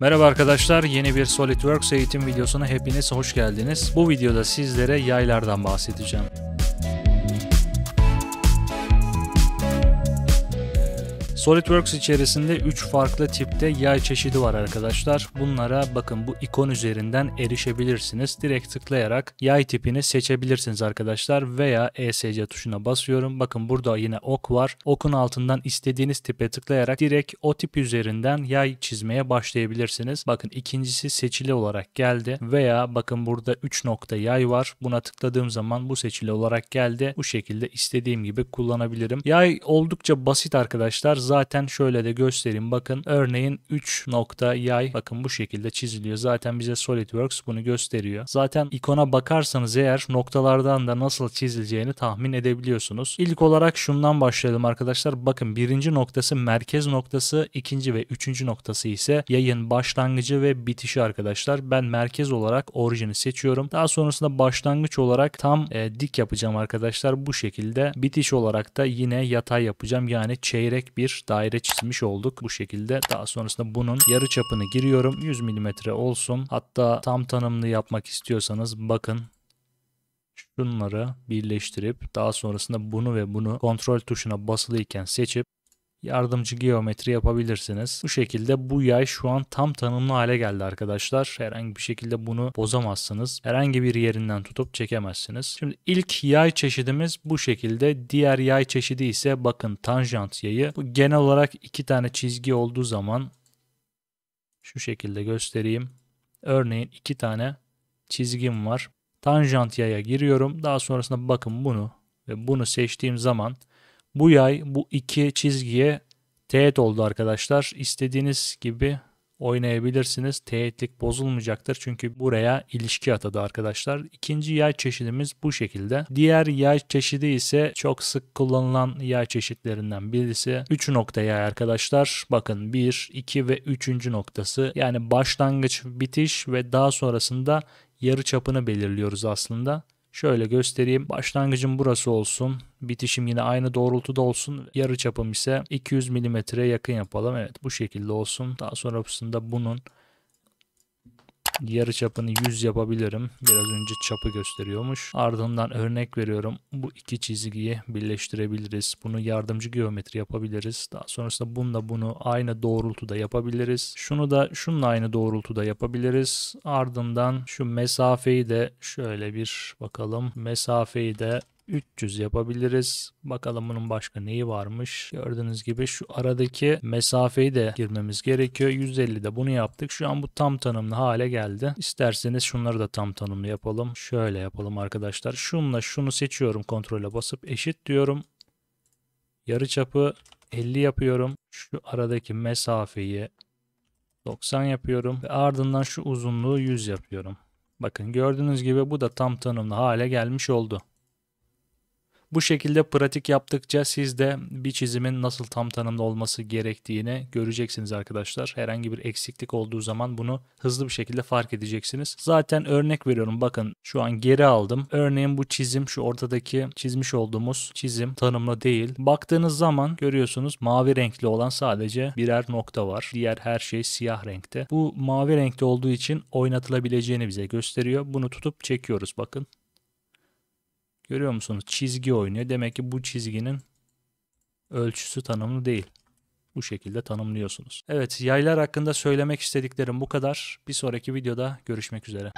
Merhaba arkadaşlar, yeni bir SolidWorks eğitim videosuna hepiniz hoş geldiniz. Bu videoda sizlere yaylardan bahsedeceğim. SolidWorks içerisinde 3 farklı tipte yay çeşidi var arkadaşlar. Bunlara bakın bu ikon üzerinden erişebilirsiniz. Direkt tıklayarak yay tipini seçebilirsiniz arkadaşlar veya ESC tuşuna basıyorum. Bakın burada yine ok var. Okun altından istediğiniz tipe tıklayarak direkt o tip üzerinden yay çizmeye başlayabilirsiniz. Bakın ikincisi seçili olarak geldi veya bakın burada 3 nokta yay var. Buna tıkladığım zaman bu seçili olarak geldi. Bu şekilde istediğim gibi kullanabilirim. Yay oldukça basit arkadaşlar. Zaten zaten şöyle de göstereyim. Bakın örneğin 3 nokta yay bakın bu şekilde çiziliyor. Zaten bize SolidWorks bunu gösteriyor. Zaten ikona bakarsanız eğer noktalardan da nasıl çizileceğini tahmin edebiliyorsunuz. İlk olarak şundan başlayalım arkadaşlar. Bakın birinci noktası merkez noktası, ikinci ve üçüncü noktası ise yayın başlangıcı ve bitişi arkadaşlar. Ben merkez olarak orijini seçiyorum. Daha sonrasında başlangıç olarak tam e, dik yapacağım arkadaşlar. Bu şekilde bitiş olarak da yine yatay yapacağım. Yani çeyrek bir daire çizmiş olduk bu şekilde. Daha sonrasında bunun yarı çapını giriyorum. 100 mm olsun. Hatta tam tanımlı yapmak istiyorsanız bakın şunları birleştirip daha sonrasında bunu ve bunu kontrol tuşuna basılıyken seçip yardımcı geometri yapabilirsiniz. Bu şekilde bu yay şu an tam tanımlı hale geldi arkadaşlar. Herhangi bir şekilde bunu bozamazsınız. Herhangi bir yerinden tutup çekemezsiniz. Şimdi ilk yay çeşidimiz bu şekilde. Diğer yay çeşidi ise bakın tanjant yayı. Bu genel olarak iki tane çizgi olduğu zaman şu şekilde göstereyim. Örneğin iki tane çizgim var. Tanjant yaya giriyorum. Daha sonrasında bakın bunu ve bunu seçtiğim zaman bu yay bu iki çizgiye teğet oldu arkadaşlar. İstediğiniz gibi oynayabilirsiniz. Teğetlik bozulmayacaktır çünkü buraya ilişki atadı arkadaşlar. İkinci yay çeşidimiz bu şekilde. Diğer yay çeşidi ise çok sık kullanılan yay çeşitlerinden birisi. 3 nokta yay arkadaşlar. Bakın 1, 2 ve 3. noktası. Yani başlangıç, bitiş ve daha sonrasında yarı çapını belirliyoruz aslında. Şöyle göstereyim. Başlangıcım burası olsun. Bitişim yine aynı doğrultuda olsun. Yarı çapım ise 200 milimetreye yakın yapalım. Evet bu şekilde olsun. Daha sonrasında bunun yarı çapını 100 yapabilirim. Biraz önce çapı gösteriyormuş. Ardından örnek veriyorum. Bu iki çizgiyi birleştirebiliriz. Bunu yardımcı geometri yapabiliriz. Daha sonrasında bununla bunu aynı doğrultuda yapabiliriz. Şunu da şununla aynı doğrultuda yapabiliriz. Ardından şu mesafeyi de şöyle bir bakalım. Mesafeyi de 300 yapabiliriz. Bakalım bunun başka neyi varmış. Gördüğünüz gibi şu aradaki mesafeyi de girmemiz gerekiyor. 150 de bunu yaptık. Şu an bu tam tanımlı hale geldi. İsterseniz şunları da tam tanımlı yapalım. Şöyle yapalım arkadaşlar. Şunla şunu seçiyorum. Kontrole basıp eşit diyorum. Yarı çapı 50 yapıyorum. Şu aradaki mesafeyi 90 yapıyorum. Ve ardından şu uzunluğu 100 yapıyorum. Bakın gördüğünüz gibi bu da tam tanımlı hale gelmiş oldu. Bu şekilde pratik yaptıkça siz de bir çizimin nasıl tam tanımlı olması gerektiğini göreceksiniz arkadaşlar. Herhangi bir eksiklik olduğu zaman bunu hızlı bir şekilde fark edeceksiniz. Zaten örnek veriyorum bakın şu an geri aldım. Örneğin bu çizim şu ortadaki çizmiş olduğumuz çizim tanımlı değil. Baktığınız zaman görüyorsunuz mavi renkli olan sadece birer nokta var. Diğer her şey siyah renkte. Bu mavi renkli olduğu için oynatılabileceğini bize gösteriyor. Bunu tutup çekiyoruz bakın. Görüyor musunuz? Çizgi oynuyor. Demek ki bu çizginin ölçüsü tanımlı değil. Bu şekilde tanımlıyorsunuz. Evet yaylar hakkında söylemek istediklerim bu kadar. Bir sonraki videoda görüşmek üzere.